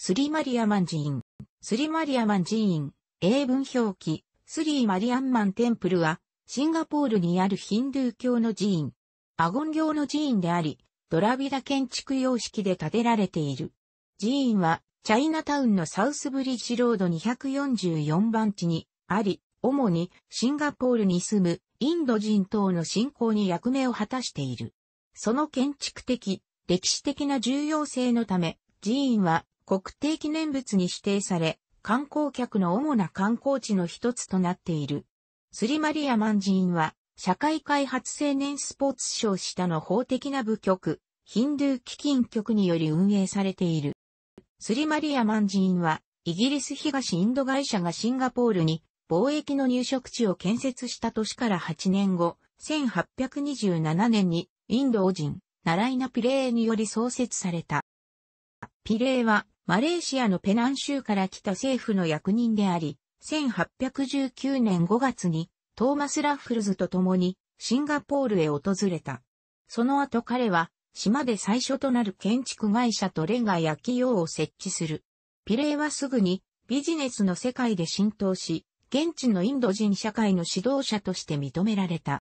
スリマリアマン寺院、スリマリアマン寺院、英文表記、スリーマリアンマンテンプルは、シンガポールにあるヒンドゥー教の寺院、アゴン教の寺院であり、ドラビダ建築様式で建てられている。寺院は、チャイナタウンのサウスブリッジロード244番地にあり、主にシンガポールに住むインド人等の信仰に役目を果たしている。その建築的、歴史的な重要性のため、寺院は国定記念物に指定され、観光客の主な観光地の一つとなっている。スリマリアマンジンは、社会開発青年スポーツ省下の法的な部局、ヒンドゥー基金局により運営されている。スリマリアマンジンは、イギリス東インド会社がシンガポールに貿易の入植地を建設した年から8年後、1827年にインド人、ナライナ・ピレーにより創設された。ピレーはマレーシアのペナン州から来た政府の役人であり、1819年5月にトーマス・ラッフルズと共にシンガポールへ訪れた。その後彼は島で最初となる建築会社とレンガ焼き用を設置する。ピレーはすぐにビジネスの世界で浸透し、現地のインド人社会の指導者として認められた。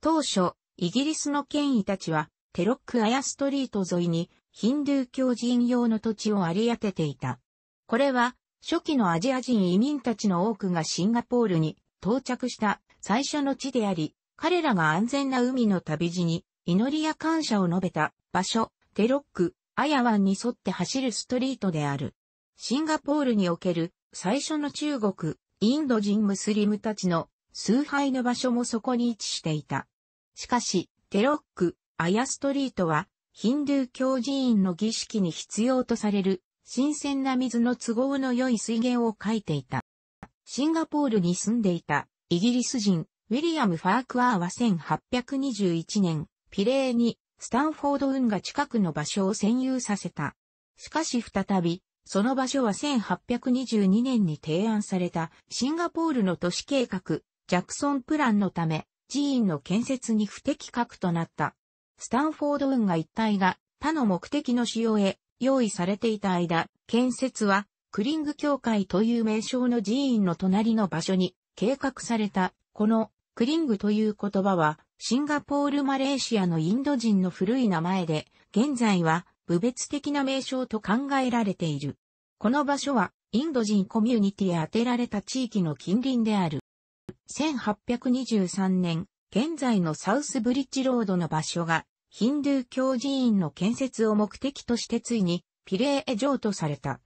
当初、イギリスの権威たちはテロック・アヤストリート沿いにヒンドゥー教人用の土地を荒り当てていた。これは、初期のアジア人移民たちの多くがシンガポールに到着した最初の地であり、彼らが安全な海の旅路に祈りや感謝を述べた場所、テロック、アヤワンに沿って走るストリートである。シンガポールにおける最初の中国、インド人ムスリムたちの崇拝の場所もそこに位置していた。しかし、テロック、アヤストリートはヒンドゥー教寺院の儀式に必要とされる、新鮮な水の都合の良い水源を書いていた。シンガポールに住んでいた、イギリス人、ウィリアム・ファークアーは1821年、ピレーに、スタンフォード運河近くの場所を占有させた。しかし再び、その場所は1822年に提案されたシンガポールの都市計画、ジャクソンプランのため、寺院の建設に不適格となった。スタンフォード運河一帯が他の目的の使用へ用意されていた間、建設はクリング教会という名称の寺院の隣の場所に計画された、このクリングという言葉はシンガポールマレーシアのインド人の古い名前で、現在は部別的な名称と考えられている。この場所はインド人コミュニティへ当てられた地域の近隣である。1823年、現在のサウスブリッジロードの場所が、ヒンドゥー教寺院の建設を目的としてついに、ピレーへ譲渡された。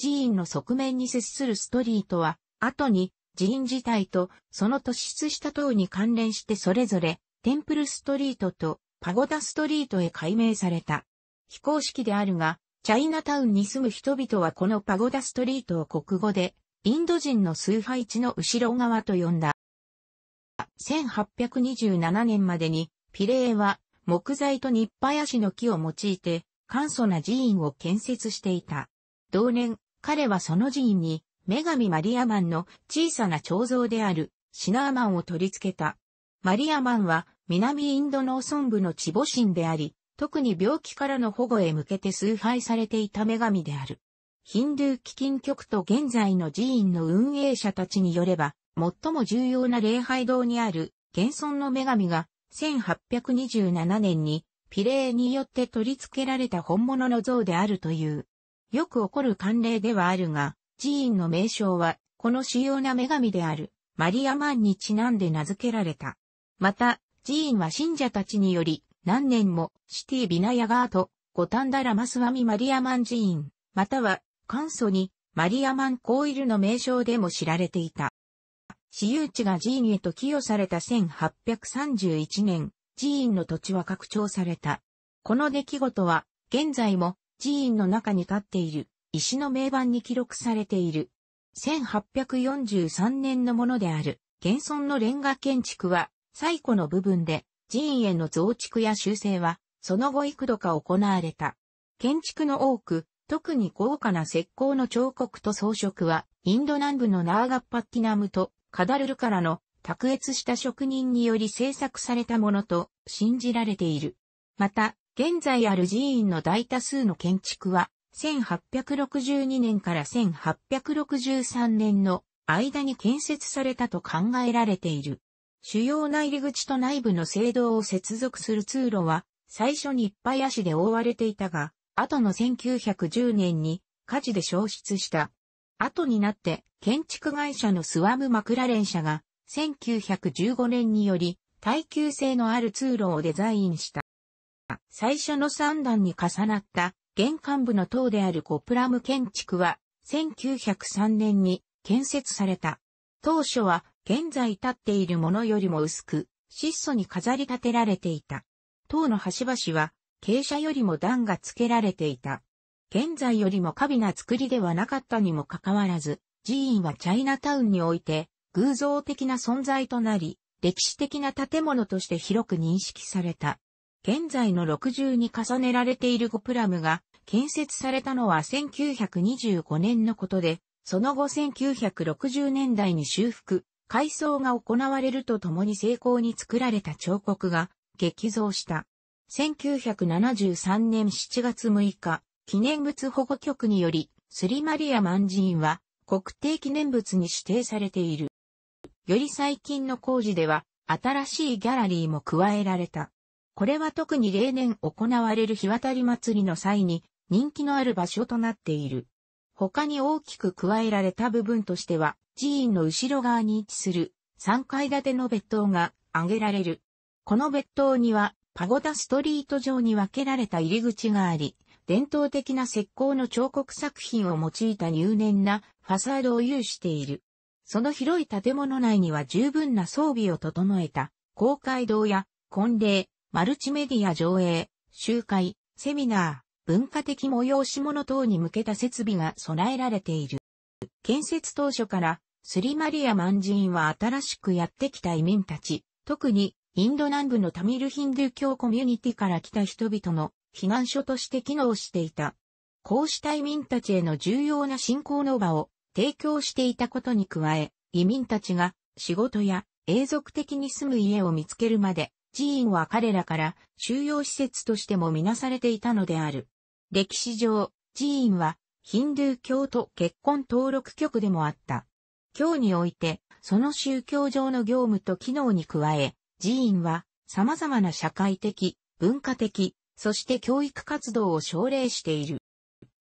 寺院の側面に接するストリートは、後に寺院自体とその突出した塔に関連してそれぞれ、テンプルストリートとパゴダストリートへ改名された。非公式であるが、チャイナタウンに住む人々はこのパゴダストリートを国語で、インド人の崇拝地の後ろ側と呼んだ。1827年までに、ピレーは木材とニッパヤシの木を用いて、簡素な寺院を建設していた。同年、彼はその寺院に、女神マリアマンの小さな彫像であるシナーマンを取り付けた。マリアマンは南インド農村部の地母神であり、特に病気からの保護へ向けて崇拝されていた女神である。ヒンドゥー基金局と現在の寺院の運営者たちによれば、最も重要な礼拝堂にある現存の女神が1827年にピレーによって取り付けられた本物の像であるという。よく起こる慣例ではあるが、寺院の名称はこの主要な女神であるマリアマンにちなんで名付けられた。また、寺院は信者たちにより何年もシティビナヤガート、五反田ラマスワミマリアマン寺院、または簡素にマリアマンコイルの名称でも知られていた。私有地が寺院へと寄与された1831年、寺院の土地は拡張された。この出来事は、現在も寺院の中に立っている石の名板に記録されている。1843年のものである、現存のレンガ建築は、最古の部分で、寺院への増築や修正は、その後幾度か行われた。建築の多く、特に豪華な石膏の彫刻と装飾は、インド南部のナーガッパッティナムとカダルルからの卓越した職人により制作されたものと信じられている。また、現在ある寺院の大多数の建築は、1862年から1863年の間に建設されたと考えられている。主要な入り口と内部の聖堂を接続する通路は、最初にいっぱい足で覆われていたが、後の1910年に火事で消失した。後になって建築会社のスワム・マクラレン社が1915年により耐久性のある通路をデザインした。最初の3段に重なった玄関部の塔であるコプラム建築は1903年に建設された。当初は現在建っているものよりも薄く質素に飾り立てられていた。塔の端々は傾斜よりも段が付けられていた。現在よりも過美な作りではなかったにもかかわらず、寺院はチャイナタウンにおいて偶像的な存在となり、歴史的な建物として広く認識された。現在の60に重ねられているゴプラムが建設されたのは1925年のことで、その後1960年代に修復、改装が行われるとともに成功に作られた彫刻が激増した。1973年7月6日、記念物保護局により、スリマリア万人は国定記念物に指定されている。より最近の工事では、新しいギャラリーも加えられた。これは特に例年行われる日渡り祭りの際に人気のある場所となっている。他に大きく加えられた部分としては、寺院の後ろ側に位置する3階建ての別棟が挙げられる。この別棟にはパゴダストリート上に分けられた入り口があり、伝統的な石膏の彫刻作品を用いた入念なファサードを有している。その広い建物内には十分な装備を整えた、公会堂や、婚礼、マルチメディア上映、集会、セミナー、文化的催し物等に向けた設備が備えられている。建設当初から、スリマリア満人は新しくやってきた移民たち、特にインド南部のタミルヒンドゥー教コミュニティから来た人々の避難所として機能していた。こうした移民たちへの重要な信仰の場を提供していたことに加え、移民たちが仕事や永続的に住む家を見つけるまで、寺院は彼らから収容施設としてもみなされていたのである。歴史上、寺院はヒンドゥー教と結婚登録局でもあった。教において、その宗教上の業務と機能に加え、寺院は様々な社会的、文化的、そして教育活動を奨励している。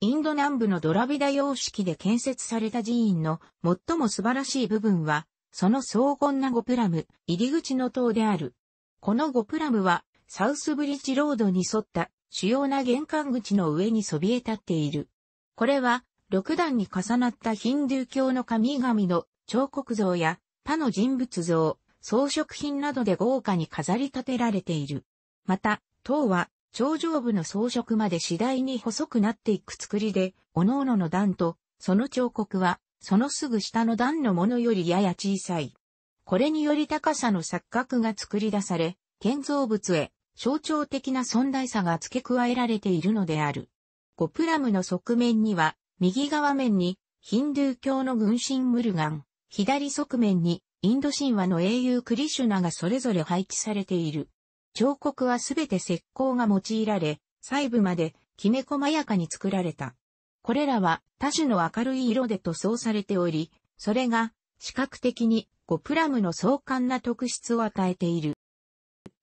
インド南部のドラビダ様式で建設された寺院の最も素晴らしい部分は、その荘厳なゴプラム、入り口の塔である。このゴプラムは、サウスブリッジロードに沿った主要な玄関口の上にそびえ立っている。これは、六段に重なったヒンドゥー教の神々の彫刻像や他の人物像、装飾品などで豪華に飾り立てられている。また、塔は頂上部の装飾まで次第に細くなっていく作りで、各々の段と、その彫刻は、そのすぐ下の段のものよりやや小さい。これにより高さの錯覚が作り出され、建造物へ象徴的な存在さが付け加えられているのである。ゴプラムの側面には、右側面にヒンドゥー教の軍神ムルガン、左側面にインド神話の英雄クリシュナがそれぞれ配置されている。彫刻はすべて石膏が用いられ、細部まできめ細やかに作られた。これらは多種の明るい色で塗装されており、それが視覚的に5プラムの壮観な特質を与えている。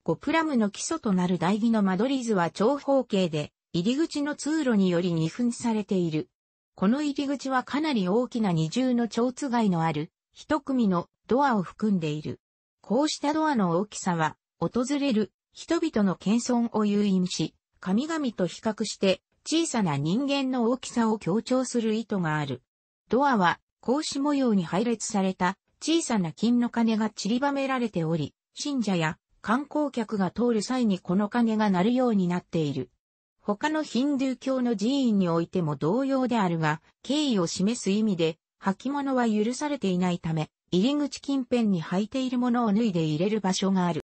5プラムの基礎となる台木の間取り図は長方形で、入り口の通路により二分されている。この入り口はかなり大きな二重の蝶つがのある、一組のドアを含んでいる。こうしたドアの大きさは、訪れる人々の謙遜を誘引し、神々と比較して小さな人間の大きさを強調する意図がある。ドアは格子模様に配列された小さな金の鐘が散りばめられており、信者や観光客が通る際にこの鐘が鳴るようになっている。他のヒンドゥー教の寺院においても同様であるが、敬意を示す意味で、履物は許されていないため、入り口近辺に履いているものを脱いで入れる場所がある。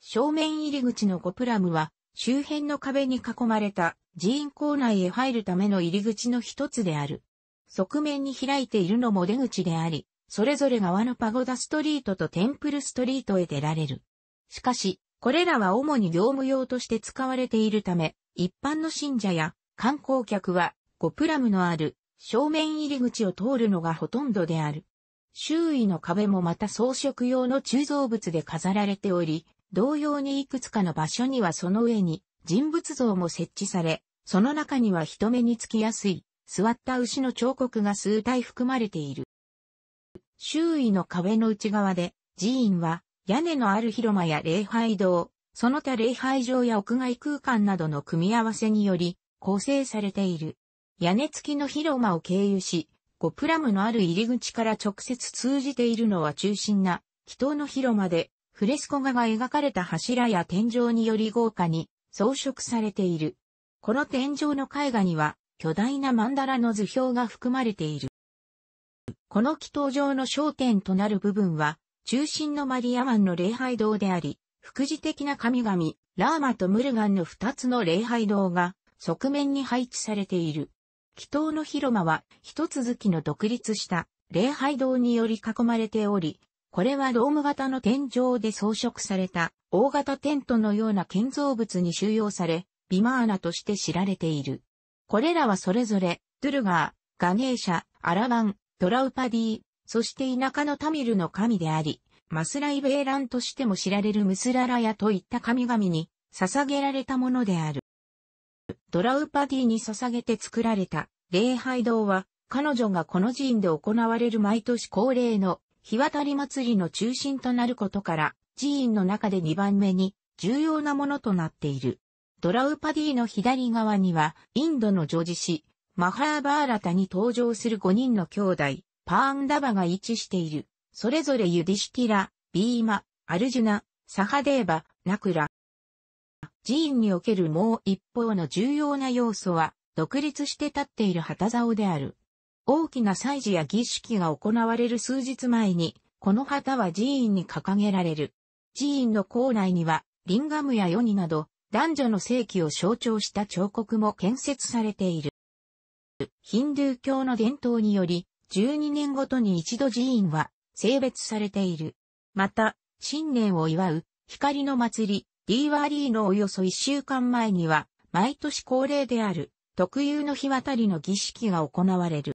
正面入り口のコプラムは、周辺の壁に囲まれた寺院構内へ入るための入り口の一つである。側面に開いているのも出口であり、それぞれ側のパゴダストリートとテンプルストリートへ出られる。しかし、これらは主に業務用として使われているため、一般の信者や観光客はゴプラムのある正面入り口を通るのがほとんどである。周囲の壁もまた装飾用の鋳造物で飾られており、同様にいくつかの場所にはその上に人物像も設置され、その中には人目につきやすい、座った牛の彫刻が数体含まれている。周囲の壁の内側で、寺院は屋根のある広間や礼拝堂、その他礼拝場や屋外空間などの組み合わせにより構成されている。屋根付きの広間を経由し、5プラムのある入り口から直接通じているのは中心な、祈祷の広間で、フレスコ画が描かれた柱や天井により豪華に装飾されている。この天井の絵画には巨大な曼荼羅の図表が含まれている。この祈祷上の焦点となる部分は中心のマリア湾の礼拝堂であり、副次的な神々、ラーマとムルガンの二つの礼拝堂が側面に配置されている。祈祷の広間は一続きの独立した礼拝堂により囲まれており、これはドーム型の天井で装飾された大型テントのような建造物に収容され、ビマーナとして知られている。これらはそれぞれ、ドゥルガー、ガネーシャ、アラワン、トラウパディ、そして田舎のタミルの神であり、マスライベーランとしても知られるムスララヤといった神々に捧げられたものである。トラウパディに捧げて作られた礼拝堂は、彼女がこの寺院で行われる毎年恒例の日渡り祭りの中心となることから、寺院の中で2番目に重要なものとなっている。ドラウパディの左側には、インドの女児史、マハーバーラタに登場する5人の兄弟、パーンダバが位置している。それぞれユディシティラ、ビーマ、アルジュナ、サハデーバ、ナクラ。寺院におけるもう一方の重要な要素は、独立して立っている旗竿である。大きな祭事や儀式が行われる数日前に、この旗は寺院に掲げられる。寺院の構内には、リンガムやヨニなど、男女の性器を象徴した彫刻も建設されている。ヒンドゥー教の伝統により、12年ごとに一度寺院は性別されている。また、新年を祝う光の祭り、ディーワーリーのおよそ1週間前には、毎年恒例である特有の日渡りの儀式が行われる。